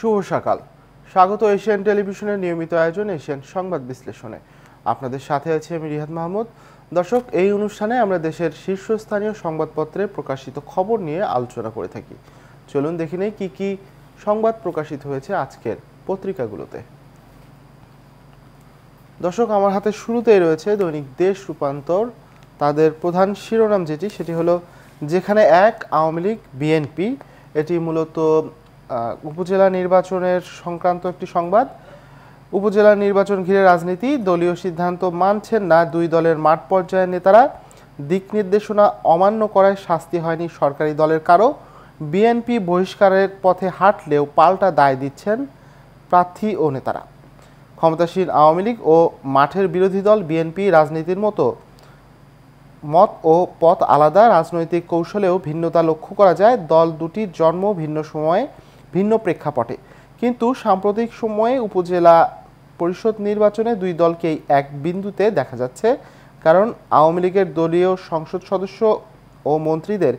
শুভ সকাল স্বাগত এশিয়ান টেলিভিশনের নিয়মিত আয়োজন এশিয়ান সংবাদ বিশ্লেষণে আপনাদের সাথে আছি আমি রিহাদ মাহমুদ দর্শক এই অনুষ্ঠানে আমরা দেশের শীর্ষস্থানীয় সংবাদপত্রে প্রকাশিত খবর নিয়ে আলোচনা করে থাকি চলুন দেখি নেই কী কী সংবাদ প্রকাশিত হয়েছে আজকের পত্রিকাগুলোতে দর্শক আমার হাতে শুরুতেই রয়েছে দৈনিক দেশ রূপান্তর তাদের প্রধান শিরোনাম যেটি সেটি হলো যেখানে এক আওয়ামী লীগ বিএনপি এটি মূলত উপজেলা নির্বাচনের সংক্রান্ত একটি সংবাদ উপজেলা নির্বাচন ঘিরে রাজনীতি দলীয় সিদ্ধান্ত মানছেন না দুই দলের মাঠ পর্যায়ের নেতারা দিক নির্দেশনা অমান্য করায় শাস্তি হয়নি সরকারি দলের কারো বিএনপি বহিষ্কারের পথে হাঁটলেও পাল্টা দায় দিচ্ছেন প্রার্থী ও নেতারা ক্ষমতাসীন আওয়ামী লীগ ও মাঠের বিরোধী দল বিএনপি রাজনীতির মতো মত ও পথ আলাদা রাজনৈতিক কৌশলেও ভিন্নতা লক্ষ্য করা যায় দল দুটির জন্ম ভিন্ন সময়ে ভিন্ন প্রেক্ষাপটে কিন্তু সাম্প্রতিক সময়ে উপজেলা পরিষদ নির্বাচনে দুই দলকেই এক বিন্দুতে দেখা যাচ্ছে কারণ আওয়ামী লীগের দলীয় সংসদ সদস্য ও মন্ত্রীদের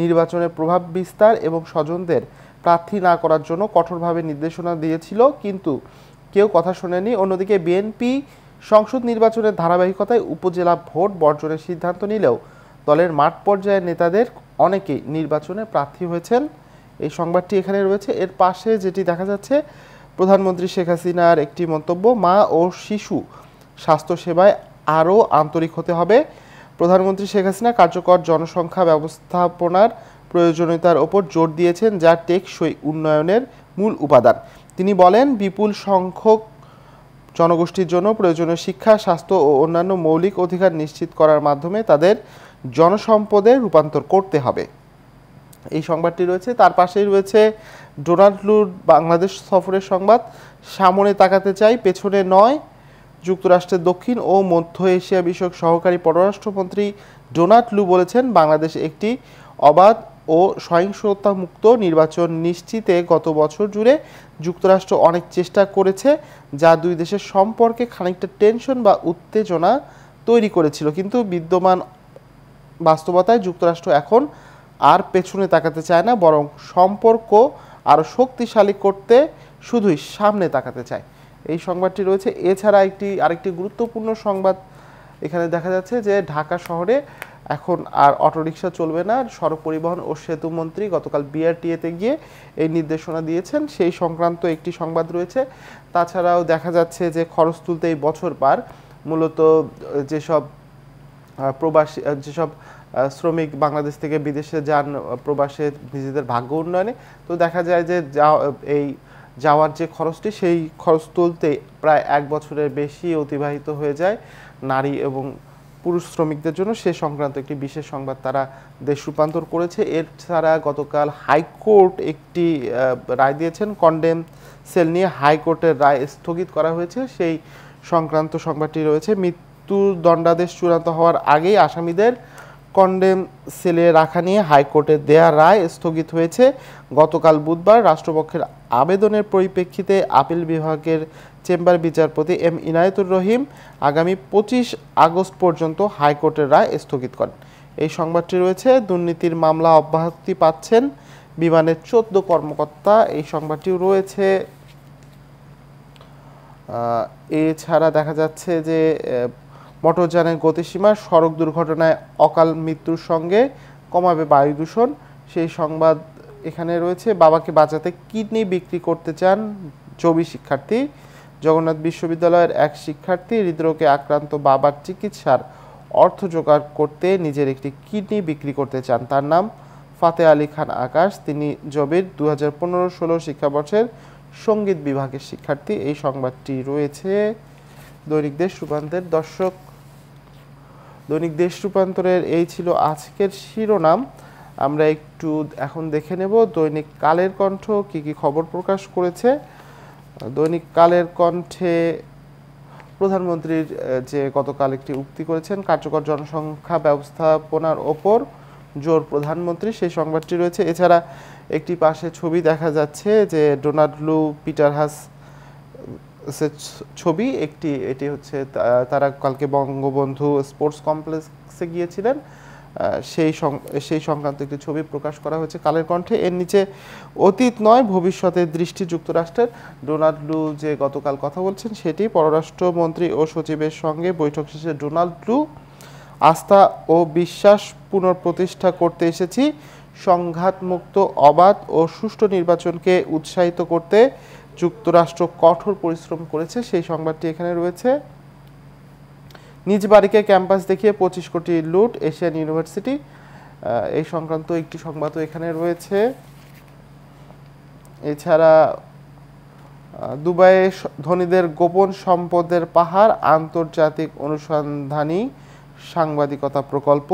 নির্বাচনের প্রভাব বিস্তার এবং স্বজনদের প্রার্থী না করার জন্য কঠোরভাবে নির্দেশনা দিয়েছিল কিন্তু কেউ কথা শোনেনি অন্যদিকে বিএনপি সংসদ নির্বাচনের ধারাবাহিকতায় উপজেলা ভোট বর্জনের সিদ্ধান্ত নিলেও দলের মাঠ পর্যায়ের নেতাদের অনেকেই নির্বাচনে প্রার্থী হয়েছেন এই সংবাদটি এখানে রয়েছে এর পাশে যেটি দেখা যাচ্ছে প্রধানমন্ত্রী শেখ হাসিনার একটি মন্তব্য মা ও শিশু স্বাস্থ্যসেবায় আরও আন্তরিক হতে হবে প্রধানমন্ত্রী শেখ হাসিনা কার্যকর জনসংখ্যা ব্যবস্থাপনার প্রয়োজনীয়তার ওপর জোর দিয়েছেন যা টেকসই উন্নয়নের মূল উপাদান তিনি বলেন বিপুল সংখ্যক জনগোষ্ঠীর জন্য প্রয়োজনীয় শিক্ষা স্বাস্থ্য ও অন্যান্য মৌলিক অধিকার নিশ্চিত করার মাধ্যমে তাদের জনসম্পদে রূপান্তর করতে হবে এই সংবাদটি রয়েছে তার পাশেই রয়েছে ডোনাল্ড লুর বাংলাদেশ সফরের সংবাদ সামনে তাকাতে চাই পেছনে নয় যুক্তরাষ্ট্রের দক্ষিণ ও মধ্য এশিয়া বিষয়ক সহকারী পররাষ্ট্রমন্ত্রী ডোনাল্ড লু বলেছেন বাংলাদেশ একটি অবাধ ও সহিংসতামুক্ত নির্বাচন নিশ্চিতে গত বছর জুড়ে যুক্তরাষ্ট্র অনেক চেষ্টা করেছে যা দুই দেশের সম্পর্কে খানিকটা টেনশন বা উত্তেজনা তৈরি করেছিল কিন্তু বিদ্যমান বাস্তবতায় যুক্তরাষ্ট্র এখন আর পেছনে তাকাতে চায় না বরং সম্পর্ক আরও শক্তিশালী করতে শুধুই সামনে তাকাতে চায় এই সংবাদটি রয়েছে এছাড়া একটি আরেকটি গুরুত্বপূর্ণ সংবাদ এখানে দেখা যাচ্ছে যে ঢাকা শহরে এখন আর অটোরিকশা চলবে না সড়ক পরিবহন ও সেতু মন্ত্রী গতকাল বিআরটিএতে গিয়ে এই নির্দেশনা দিয়েছেন সেই সংক্রান্ত একটি সংবাদ রয়েছে তাছাড়াও দেখা যাচ্ছে যে খরচ তুলতে এই বছর পার মূলত যেসব প্রবাসী যেসব শ্রমিক বাংলাদেশ থেকে বিদেশে যান প্রবাসে নিজেদের ভাগ্য উন্নয়নে তো দেখা যায় যে এই যাওয়ার যে খরচটি সেই খরচ তুলতে প্রায় এক বছরের বেশি অতিবাহিত হয়ে যায় নারী এবং পুরুষ শ্রমিকদের জন্য সে সংক্রান্ত একটি বিশেষ সংবাদ তারা দেশ রূপান্তর করেছে এর ছাড়া গতকাল হাইকোর্ট একটি রায় দিয়েছেন কন্ডেম সেল নিয়ে হাইকোর্টের রায় স্থগিত করা হয়েছে সেই সংক্রান্ত সংবাদটি রয়েছে মৃত্যুদণ্ডাদেশ চূড়ান্ত হওয়ার আগেই আসামিদের কন্ডেম সেলে রাখা নিয়ে হাইকোর্টের দেয়া রায় স্থগিত হয়েছে গতকাল বুধবার রাষ্ট্রপক্ষের আবেদনের পরিপ্রেক্ষিতে আপিল বিভাগের চেম্বার বিচারপতি এম ইনায়েতুর রহিম আগামী পঁচিশ আগস্ট পর্যন্ত হাইকোর্টের রায় স্থগিত করেন এই সংবাদটি রয়েছে দুর্নীতির মামলা অব্যাহতি পাচ্ছেন বিমানের চোদ্দ কর্মকর্তা এই সংবাদটিও রয়েছে এছাড়া দেখা যাচ্ছে যে মোটরযানের গতিসীমা সড়ক দুর্ঘটনায় অকাল মৃত্যুর সঙ্গে কমাবে বায়ু দূষণ সেই সংবাদ এখানে রয়েছে বাবাকে বাঁচাতে কিডনি বিক্রি করতে চান জবি শিক্ষার্থী জগন্নাথ বিশ্ববিদ্যালয়ের এক শিক্ষার্থী হৃদরোগে আক্রান্ত বাবার চিকিৎসার অর্থ জোগাড় করতে নিজের একটি কিডনি বিক্রি করতে চান তার নাম ফাতে আলী খান আকাশ তিনি জবির দু হাজার পনেরো ষোলো শিক্ষাবর্ষের সঙ্গীত বিভাগের শিক্ষার্থী এই সংবাদটি রয়েছে দৈনিক দেশ রূপান্তর দর্শক দৈনিক দেশ রূপান্তরের এই ছিল আজকের শিরোনাম আমরা একটু এখন দেখে নেব দৈনিক কালের কণ্ঠ কি কি খবর প্রকাশ করেছে দৈনিক কালের কণ্ঠে প্রধানমন্ত্রীর যে গতকাল একটি উক্তি করেছেন কার্যকর জনসংখ্যা ব্যবস্থাপনার ওপর জোর প্রধানমন্ত্রী সেই সংবাদটি রয়েছে এছাড়া একটি পাশে ছবি দেখা যাচ্ছে যে ডোনাল্ড লু পিটার হাস ছবি একটি এটি হচ্ছে তারা কালকে বঙ্গবন্ধু স্পোর্টস কমপ্লেক্সে গিয়েছিলেন সেই সেই সংক্রান্ত একটি ছবি প্রকাশ করা হয়েছে কালের কণ্ঠে এর নিচে অতীত নয় ভবিষ্যতের দৃষ্টি যুক্তরাষ্ট্রের ডোনাল্ড লু যে গতকাল কথা বলছেন সেটি পররাষ্ট্রমন্ত্রী ও সচিবের সঙ্গে বৈঠক শেষে ডোনাল্ড লু আস্থা ও বিশ্বাস পুনঃপ্রতিষ্ঠা করতে এসেছি সংঘাতমুক্ত অবাধ ও সুষ্ঠু নির্বাচনকে উৎসাহিত করতে যুক্তরাষ্ট্র কঠোর পরিশ্রম করেছে সেই সংবাদটি এখানে রয়েছে নিজ বাড়িকে ক্যাম্পাস দেখিয়ে পঁচিশ কোটি লুট এশিয়ান ইউনিভার্সিটি এই সংক্রান্ত একটি সংবাদও এখানে রয়েছে এছাড়া দুবাইয়ে ধনীদের গোপন সম্পদের পাহাড় আন্তর্জাতিক অনুসন্ধানী সাংবাদিকতা প্রকল্প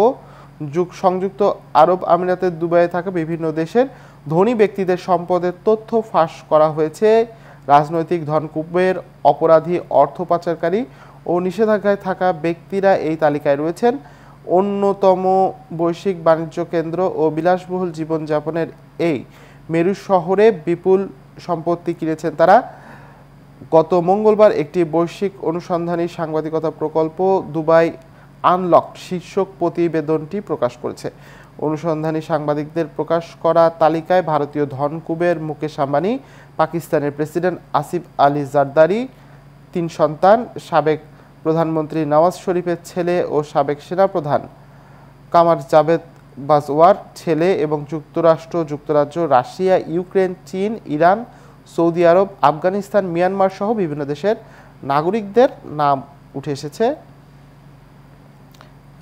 যুগ সংযুক্ত আরব আমিরাতের দুবাইয়ে থাকা বিভিন্ন দেশের ধনী ব্যক্তিদের সম্পদের তথ্য ফাঁস করা হয়েছে রাজনৈতিক ধনকুপের অপরাধী অর্থ পাচারকারী ও নিষেধাজ্ঞায় থাকা ব্যক্তিরা এই তালিকায় রয়েছেন অন্যতম বৈশ্বিক বাণিজ্য কেন্দ্র ও বিলাসবহুল জীবনযাপনের এই মেরু শহরে বিপুল সম্পত্তি কিনেছেন তারা গত মঙ্গলবার একটি বৈশ্বিক অনুসন্ধানী সাংবাদিকতা প্রকল্প দুবাই আনলক শীর্ষক প্রতিবেদনটি প্রকাশ করেছে অনুসন্ধানী সাংবাদিকদের প্রকাশ করা তালিকায় ভারতীয় ধনকুবের মুকেশ আম্বানি পাকিস্তানের প্রেসিডেন্ট আসিফ আলী জারদারি তিন সন্তান সাবেক প্রধানমন্ত্রী নওয়াজ শরীফের ছেলে ও সাবেক সেনাপ্রধান কামার জাভেদ বাজওয়ার ছেলে এবং যুক্তরাষ্ট্র যুক্তরাজ্য রাশিয়া ইউক্রেন চীন Iran Saudi Arab Afghanistan Myanmar সহ বিভিন্ন দেশের নাগরিকদের নাম উঠে এসেছে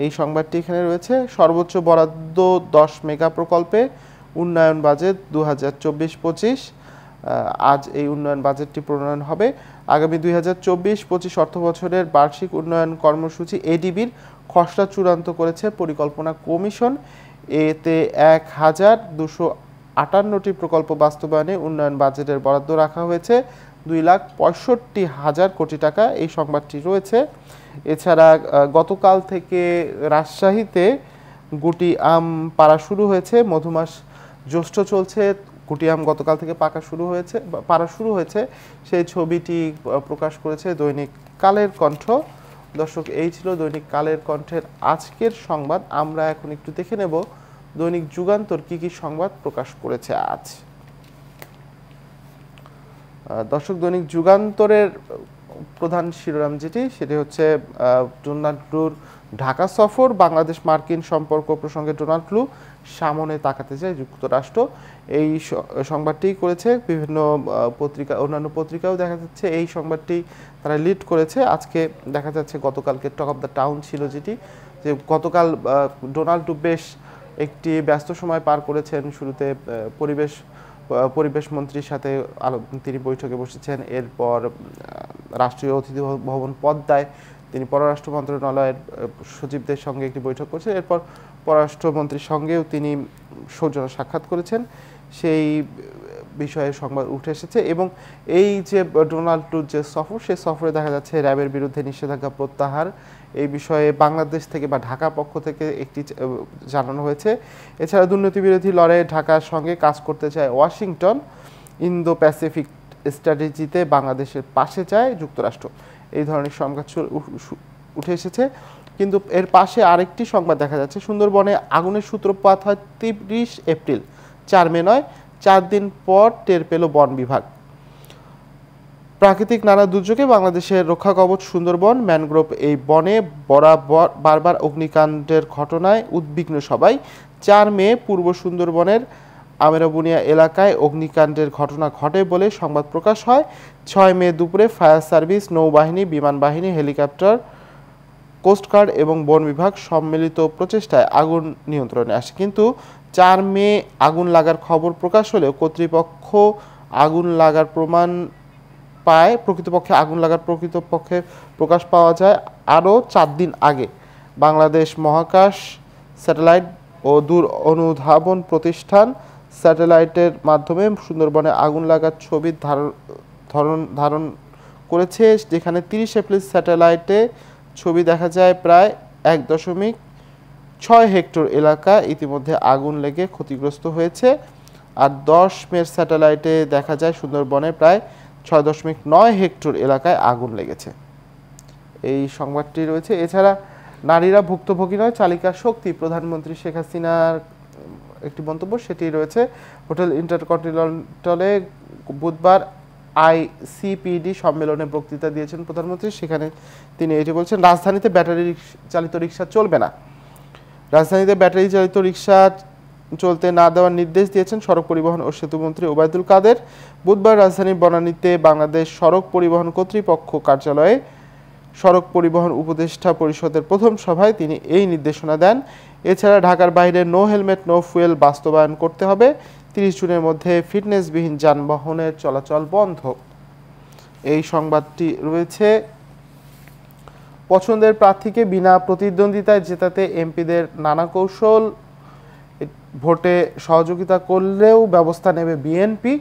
এই সংবাদটি এখানে রয়েছে সর্বোচ্চ বরাদ্দ দশ মেগা প্রকল্পে উন্নয়ন বাজেট দু হাজার চব্বিশ পঁচিশ আজ এই উন্নয়ন বাজেটটি প্রণয়ন হবে আগামী দুই হাজার চব্বিশ পঁচিশ অর্থ বছরের বার্ষিক উন্নয়ন কর্মসূচি এডিবির খসড়া চূড়ান্ত করেছে পরিকল্পনা কমিশন এতে এক হাজার দুশো আটান্নটি প্রকল্প বাস্তবায়নে উন্নয়ন বাজেটের বরাদ্দ রাখা হয়েছে দুই লাখ পঁয়ষট্টি হাজার কোটি টাকা এই সংবাদটি রয়েছে এছাড়া গতকাল থেকে রাজশাহীতে গুটি আম পাড়া শুরু হয়েছে মধুমাস জ্যৈষ্ঠ চলছে গুটি আম গতকাল থেকে পাকা শুরু হয়েছে পাড়া শুরু হয়েছে সেই ছবিটি প্রকাশ করেছে দৈনিক কালের কণ্ঠ দর্শক এই ছিল দৈনিক কালের কণ্ঠের আজকের সংবাদ আমরা এখন একটু দেখে নেব দৈনিক যুগান্তর কি কি সংবাদ প্রকাশ করেছে আজ দর্শক দৈনিক যুগান্তরের প্রধান শিরোনাম যেটি সেটি হচ্ছে ডোনাল্ড ট্রুর ঢাকা সফর বাংলাদেশ মার্কিন সম্পর্ক প্রসঙ্গে ডোনাল্ড ট্রু সামনে তাকাতে চায় যুক্তরাষ্ট্র এই সংবাদটি করেছে বিভিন্ন পত্রিকা অন্যান্য পত্রিকাও দেখা যাচ্ছে এই সংবাদটি তারা লিড করেছে আজকে দেখা যাচ্ছে গতকালকে টক অফ দ্য টাউন ছিল যেটি যে গতকাল ডোনাল্ড ট্রু বেশ একটি ব্যস্ত সময় পার করেছেন শুরুতে পরিবেশ পরিবেশ মন্ত্রীর সাথে তিনি বৈঠকে বসেছেন এরপর রাষ্ট্রীয় অতিথি ভবন পদ্মায় তিনি পররাষ্ট্র মন্ত্রণালয়ের সচিবদের সঙ্গে একটি বৈঠক করেছেন এরপর পররাষ্ট্রমন্ত্রীর সঙ্গেও তিনি সৌজন্য সাক্ষাৎ করেছেন সেই বিষয়ে সংবাদ উঠে এসেছে এবং এই যে ডোনাল্ড ট্রুর যে সফর সেই সফরে দেখা যাচ্ছে র্যাবের বিরুদ্ধে নিষেধাজ্ঞা প্রত্যাহার এই বিষয়ে বাংলাদেশ থেকে বা ঢাকা পক্ষ থেকে একটি জানানো হয়েছে এছাড়া দুর্নীতি বিরোধী লড়াইয়ে ঢাকার সঙ্গে কাজ করতে চায় ওয়াশিংটন ইন্দো প্যাসিফিক স্ট্র্যাটেজিতে বাংলাদেশের পাশে চায় যুক্তরাষ্ট্র এই ধরনের সংবাদ উঠে এসেছে কিন্তু এর পাশে আরেকটি সংবাদ দেখা যাচ্ছে সুন্দরবনে আগুনের সূত্রপাত হয় তিরিশ এপ্রিল চার মে নয় চার দিন পর টের পেল বন বিভাগ প্রাকৃতিক নানা দুর্যোগে বাংলাদেশের রক্ষা কবচ সুন্দরবন ম্যানগ্রোভ এই বনে বরাবর বারবার অগ্নিকাণ্ডের ঘটনায় উদ্বিগ্ন সবাই চার মে পূর্ব সুন্দরবনের আমেরাবুনিয়া এলাকায় অগ্নিকাণ্ডের ঘটনা ঘটে বলে সংবাদ প্রকাশ হয় ছয় মে দুপুরে ফায়ার সার্ভিস নৌবাহিনী বিমান বাহিনী হেলিকপ্টার কোস্টগার্ড এবং বন বিভাগ সম্মিলিত প্রচেষ্টায় আগুন নিয়ন্ত্রণে আসে কিন্তু চার মে আগুন লাগার খবর প্রকাশ হলেও কর্তৃপক্ষ আগুন লাগার প্রমাণ পায় প্রকৃতপক্ষে আগুন লাগার প্রকৃতপক্ষে প্রকাশ পাওয়া যায় আরও চার দিন আগে বাংলাদেশ মহাকাশ স্যাটেলাইট ও দূর অনুধাবন প্রতিষ্ঠান স্যাটেলাইটের মাধ্যমে সুন্দরবনে আগুন লাগার ছবি ধারণ ধারণ করেছে যেখানে তিরিশ এপ্রিল স্যাটেলাইটে ছবি দেখা যায় প্রায় এক দশমিক ছয় হেক্টর এলাকা ইতিমধ্যে আগুন লেগে ক্ষতিগ্রস্ত হয়েছে আর দশ মের স্যাটেলাইটে দেখা যায় সুন্দরবনে প্রায় ছয় দশমিক নয় হেক্টর এলাকায় আগুন লেগেছে এই সংবাদটি রয়েছে এছাড়া নারীরা ভুক্তভোগী নয় চালিকা শক্তি প্রধানমন্ত্রী শেখ হাসিনার একটি মন্তব্য সেটি রয়েছে হোটেল ইন্টারকন্টিনেন্টালে বুধবার আইসিপিডি সম্মেলনে বক্তৃতা দিয়েছেন প্রধানমন্ত্রী সেখানে তিনি এটি বলছেন রাজধানীতে ব্যাটারি চালিত রিক্সা চলবে না রাজধানীতে ব্যাটারি চালিত রিক্সা চলতে না দেওয়ার নির্দেশ দিয়েছেন সড়ক পরিবহন ও সেতুমন্ত্রী ওবায়দুল কাদের বুধবার রাজধানীর বনানীতে বাংলাদেশ সড়ক পরিবহন কর্তৃপক্ষ কার্যালয়ে সড়ক পরিবহন উপদেষ্টা পরিষদের প্রথম সভায় তিনি এই নির্দেশনা দেন এছাড়া ঢাকার বাইরে নো হেলমেট নো ফুয়েল বাস্তবায়ন করতে হবে তিরিশ জুনের মধ্যে ফিটনেসবিহীন যানবাহনের চলাচল বন্ধ এই সংবাদটি রয়েছে পছন্দের প্রার্থীকে বিনা প্রতিদ্বন্দ্বিতায় জেতাতে এমপিদের নানা কৌশল ভোটে সহযোগিতা করলেও ব্যবস্থা নেবে বিএনপি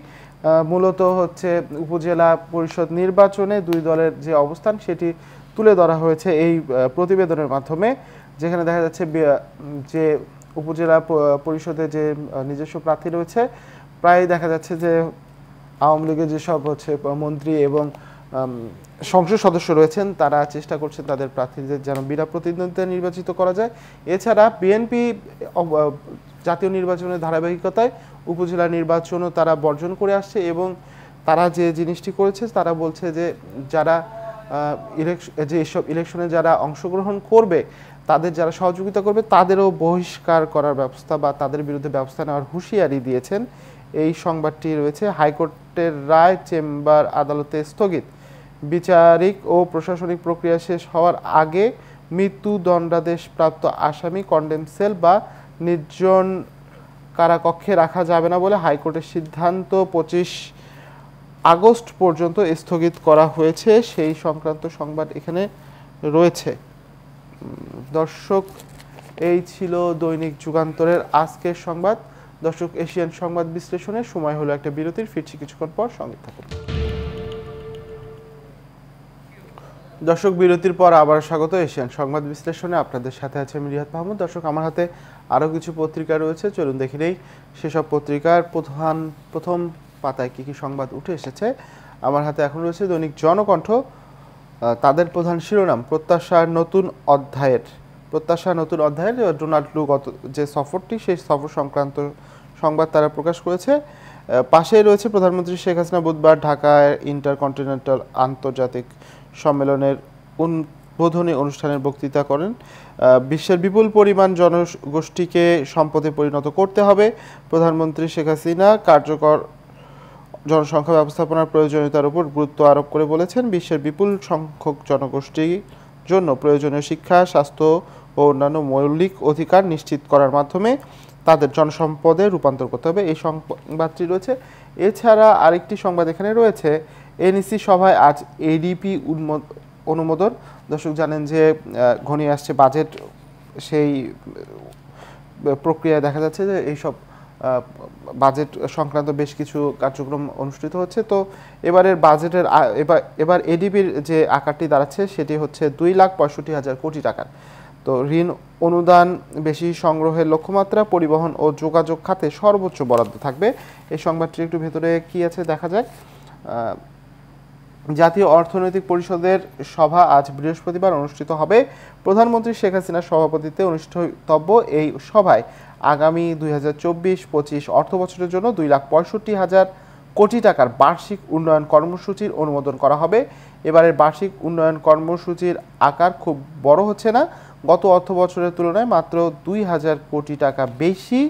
মূলত হচ্ছে উপজেলা পরিষদ নির্বাচনে দুই দলের যে অবস্থান সেটি তুলে ধরা হয়েছে এই প্রতিবেদনের মাধ্যমে যেখানে দেখা যাচ্ছে যে উপজেলা পরিষদে যে নিজস্ব প্রার্থী রয়েছে প্রায় দেখা যাচ্ছে যে আওয়ামী লীগের যেসব হচ্ছে মন্ত্রী এবং সংসদ সদস্য রয়েছেন তারা চেষ্টা করছেন তাদের প্রার্থীদের যেন বিনা প্রতিদ্বন্দ্বিতা নির্বাচিত করা যায় এছাড়া বিএনপি জাতীয় নির্বাচনের ধারাবাহিকতায় উপজেলা নির্বাচনও তারা বর্জন করে আসছে এবং তারা যে জিনিসটি করেছে তারা বলছে যে যারা যে এসব ইলেকশনে যারা অংশগ্রহণ করবে তাদের যারা সহযোগিতা করবে তাদেরও বহিষ্কার করার ব্যবস্থা বা তাদের বিরুদ্ধে ব্যবস্থা নেওয়ার হুঁশিয়ারি দিয়েছেন এই সংবাদটি রয়েছে হাইকোর্টের রায় চেম্বার আদালতে স্থগিত বিচারিক ও প্রশাসনিক প্রক্রিয়া শেষ হওয়ার আগে মৃত্যুদণ্ডাদেশপ্রাপ্ত আসামি কন্ডেম সেল বা নির্জন কারাকক্ষে রাখা যাবে না বলে হাইকোর্টের সিদ্ধান্ত পঁচিশ আগস্ট পর্যন্ত স্থগিত করা হয়েছে সেই সংক্রান্ত সংবাদ এখানে রয়েছে দর্শক এই ছিল দৈনিক যুগান্তরের আজকের সংবাদ দর্শক এশিয়ান সংবাদ বিশ্লেষণের সময় হলো একটা বিরতির ফিরছি কিছুক্ষণ পর সঙ্গে থাকুন দর্শক বিরতির পর আবার স্বাগত এশিয়ান সংবাদ বিশ্লেষণে আপনাদের সাথে আছে মিরিয়াত মাহমুদ দর্শক আমার হাতে আরও কিছু পত্রিকা রয়েছে চলুন দেখে নেই সেসব পত্রিকার প্রধান প্রথম পাতায় কী কী সংবাদ উঠে এসেছে আমার হাতে এখন রয়েছে দৈনিক জনকণ্ঠ তাদের প্রধান শিরোনাম প্রত্যাশার নতুন অধ্যায়ের প্রত্যাশা নতুন অধ্যায়ের ডোনাল্ড লু গত যে সফরটি সেই সফর সংক্রান্ত সংবাদ তারা প্রকাশ করেছে পাশেই রয়েছে প্রধানমন্ত্রী শেখ হাসিনা বুধবার ঢাকায় ইন্টারকন্টিনেন্টাল আন্তর্জাতিক সম্মেলনের উদ্বোধনী অনুষ্ঠানের বক্তৃতা করেন বিশ্বের বিপুল পরিমাণ জনগোষ্ঠীকে সম্পদে পরিণত করতে হবে প্রধানমন্ত্রী শেখ হাসিনা কার্যকর জনসংখ্যা ব্যবস্থাপনার প্রয়োজনীয়তার উপর গুরুত্ব আরোপ করে বলেছেন বিশ্বের বিপুল সংখ্যক জনগোষ্ঠীর জন্য প্রয়োজনীয় শিক্ষা স্বাস্থ্য ও অন্যান্য মৌলিক অধিকার নিশ্চিত করার মাধ্যমে তাদের জনসম্পদে রূপান্তর করতে হবে এই সংবাদটি রয়েছে এছাড়া আরেকটি সংবাদ এখানে রয়েছে এনএসি সভায় আজ এডিপি অনুমোদন দর্শক জানেন যে ঘনিয়ে আসছে বাজেট সেই প্রক্রিয়ায় দেখা যাচ্ছে যে এইসব বাজেট সংক্রান্ত বেশ কিছু কার্যক্রম অনুষ্ঠিত হচ্ছে তো এবারের বাজেটের এবার এবার এডিবির যে আকারটি দাঁড়াচ্ছে সেটি হচ্ছে দুই লাখ পঁয়ষট্টি হাজার কোটি টাকার তো ঋণ অনুদান বেশি সংগ্রহের লক্ষ্যমাত্রা পরিবহন ও যোগাযোগ খাতে সর্বোচ্চ বরাদ্দ থাকবে এই সংবাদটি একটু ভেতরে কি আছে দেখা যাক জাতীয় অর্থনৈতিক পরিষদের সভা আজ বৃহস্পতিবার অনুষ্ঠিত হবে প্রধানমন্ত্রী শেখ হাসিনার সভাপতিত্বে অনুষ্ঠিতব্য এই সভায় আগামী দুই হাজার চব্বিশ পঁচিশ অর্থ বছরের জন্য দুই লাখ পঁয়ষট্টি হাজার কোটি টাকার বার্ষিক উন্নয়ন কর্মসূচির অনুমোদন করা হবে এবারের বার্ষিক উন্নয়ন কর্মসূচির আকার খুব বড় হচ্ছে না গত অর্থ বছরের তুলনায় মাত্র দুই হাজার কোটি টাকা বেশি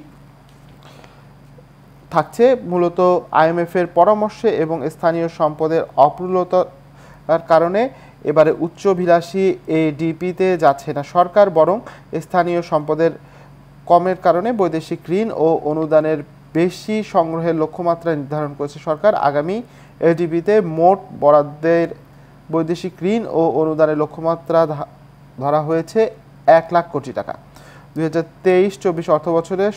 থাকছে মূলত এর পরামর্শে এবং স্থানীয় সম্পদের অপ্রুলতার কারণে এবারে উচ্চভিলাষী এডিপিতে যাচ্ছে না সরকার বরং স্থানীয় সম্পদের কমের কারণে বৈদেশিক ঋণ ও অনুদানের বেশি সংগ্রহের লক্ষ্যমাত্রা নির্ধারণ করেছে সরকার আগামী এডিপিতে মোট বরাদ্দের বৈদেশিক ঋণ ও অনুদানের লক্ষ্যমাত্রা ধরা হয়েছে এক লাখ কোটি টাকা দুই হাজার তেইশ চব্বিশ অর্থ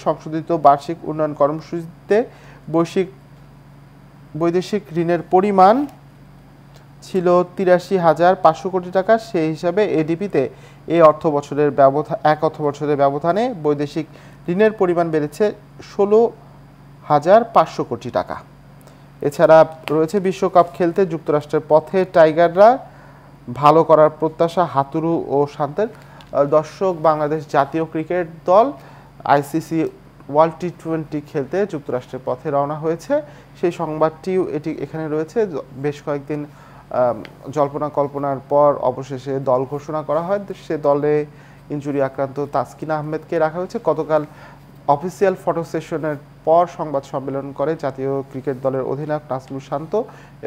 সংশোধিত বার্ষিক উন্নয়ন কর্মসূচিতে বৈশ্বিক বৈদেশিক ঋণের পরিমাণ ছিল তিরাশি হাজার পাঁচশো কোটি টাকা সেই হিসাবে এডিপিতে এই অর্থ বছরের ব্যবধান এক অর্থ বছরের ব্যবধানে বৈদেশিক ঋণের পরিমাণ বেড়েছে ষোলো হাজার পাঁচশো কোটি টাকা এছাড়া রয়েছে বিশ্বকাপ খেলতে যুক্তরাষ্ট্রের পথে টাইগাররা ভালো করার প্রত্যাশা হাতুরু ও শান্তের দর্শক বাংলাদেশ জাতীয় ক্রিকেট দল আইসিসি ওয়ার্ল্ড টি টোয়েন্টি খেলতে যুক্তরাষ্ট্রের পথে রওনা হয়েছে সেই সংবাদটিও এটি এখানে রয়েছে বেশ কয়েকদিন জল্পনা কল্পনার পর অবশেষে দল ঘোষণা করা হয় সে দলে ইঞ্জুরি আক্রান্ত তাসকিন আহমেদকে রাখা হয়েছে গতকাল অফিসিয়াল ফটো সেশনের পর সংবাদ সম্মেলন করে জাতীয় ক্রিকেট দলের অধিনায়ক নাসমুল শান্ত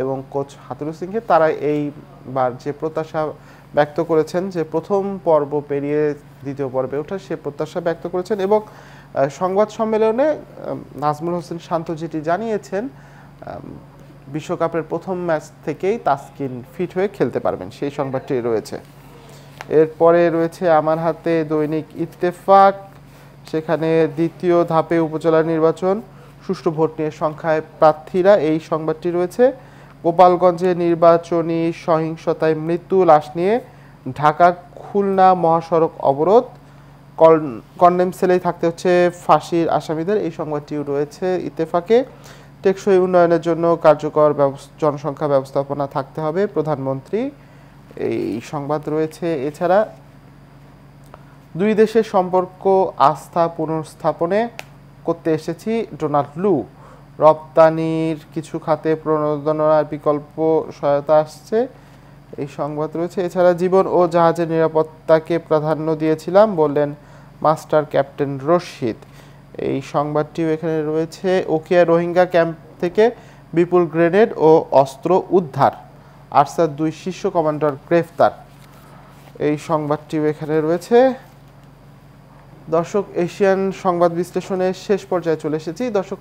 এবং কোচ হাতুরু সিংহে তারা এইবার যে প্রত্যাশা ব্যক্ত করেছেন যে প্রথম পর্ব পেরিয়ে দ্বিতীয় পর্বে ওঠা সে প্রত্যাশা ব্যক্ত করেছেন এবং সংবাদ সম্মেলনে নাজমুল হোসেন শান্ত যেটি জানিয়েছেন বিশ্বকাপের প্রথম ম্যাচ থেকেই তাসকিন ফিট হয়ে খেলতে পারবেন সেই সংবাদটি রয়েছে এরপরে রয়েছে আমার হাতে দৈনিক ইত্তেফাক সেখানে দ্বিতীয় ধাপে উপজেলা নির্বাচন সুষ্ঠু ভোট নিয়ে সংখ্যায় প্রার্থীরা এই সংবাদটি রয়েছে গোপালগঞ্জে নির্বাচনী সহিংসতায় মৃত্যু লাশ নিয়ে ঢাকা খুলনা মহাসড়ক অবরোধ কন্ডেম সেলেই থাকতে হচ্ছে ফাঁসির আসামিদের এই সংবাদটিও রয়েছে ইত্তেফাকে টেকসই উন্নয়নের জন্য কার্যকর জনসংখ্যা ব্যবস্থাপনা থাকতে হবে প্রধানমন্ত্রী এই সংবাদ রয়েছে এছাড়া দুই দেশের সম্পর্ক আস্থা পুনর্স্থাপনে করতে এসেছি ডোনাল্ড লু রপ্তানির কিছু খাতে প্রণোদনার বিকল্প সহায়তা আসছে এই সংবাদ রয়েছে এছাড়া জীবন ও জাহাজের নিরাপত্তাকে প্রাধান্য দিয়েছিলাম বললেন মাস্টার ক্যাপ্টেন রশিদ এই সংবাদটিও এখানে রয়েছে ওকিয়া রোহিঙ্গা ক্যাম্প থেকে বিপুল গ্রেনেড ও অস্ত্র উদ্ধার আরসার দুই শীর্ষ কমান্ডার গ্রেফতার এই সংবাদটিও এখানে রয়েছে দর্শক এশিয়ান সংবাদ বিশ্লেষণের শেষ পর্যায়ে চলে এসেছি দর্শক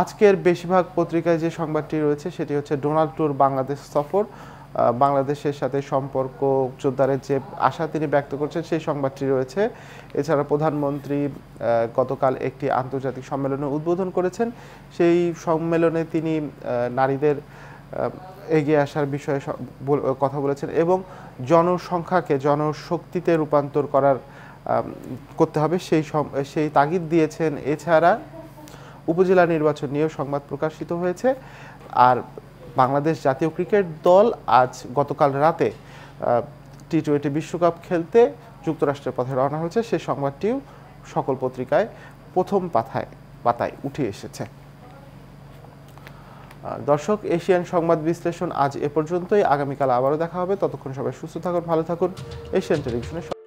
আজকের বেশিরভাগ পত্রিকায় যে সংবাদটি রয়েছে সেটি হচ্ছে ডোনাল্ড ট্রুর বাংলাদেশ সফর বাংলাদেশের সাথে সম্পর্ক জোরদারের যে আশা তিনি ব্যক্ত করছেন সেই সংবাদটি রয়েছে এছাড়া প্রধানমন্ত্রী গতকাল একটি আন্তর্জাতিক সম্মেলনে উদ্বোধন করেছেন সেই সম্মেলনে তিনি নারীদের এগিয়ে আসার বিষয়ে কথা বলেছেন এবং জনসংখ্যাকে জনশক্তিতে রূপান্তর করার করতে হবে সেই সেই তাগিদ দিয়েছেন এছাড়া উপজেলা নির্বাচন নিয়েও সংবাদ প্রকাশিত হয়েছে আর বাংলাদেশ জাতীয় ক্রিকেট দল আজ গতকাল রাতে টি টোয়েন্টি বিশ্বকাপ খেলতে যুক্তরাষ্ট্রের পথে রওনা হয়েছে সেই সংবাদটিও সকল পত্রিকায় প্রথম পাথায় পাতায় উঠে এসেছে দর্শক এশিয়ান সংবাদ বিশ্লেষণ আজ এ পর্যন্তই আগামীকাল আবারও দেখা হবে ততক্ষণ সবাই সুস্থ থাকুন ভালো থাকুন এশিয়ান টেলিভিশনের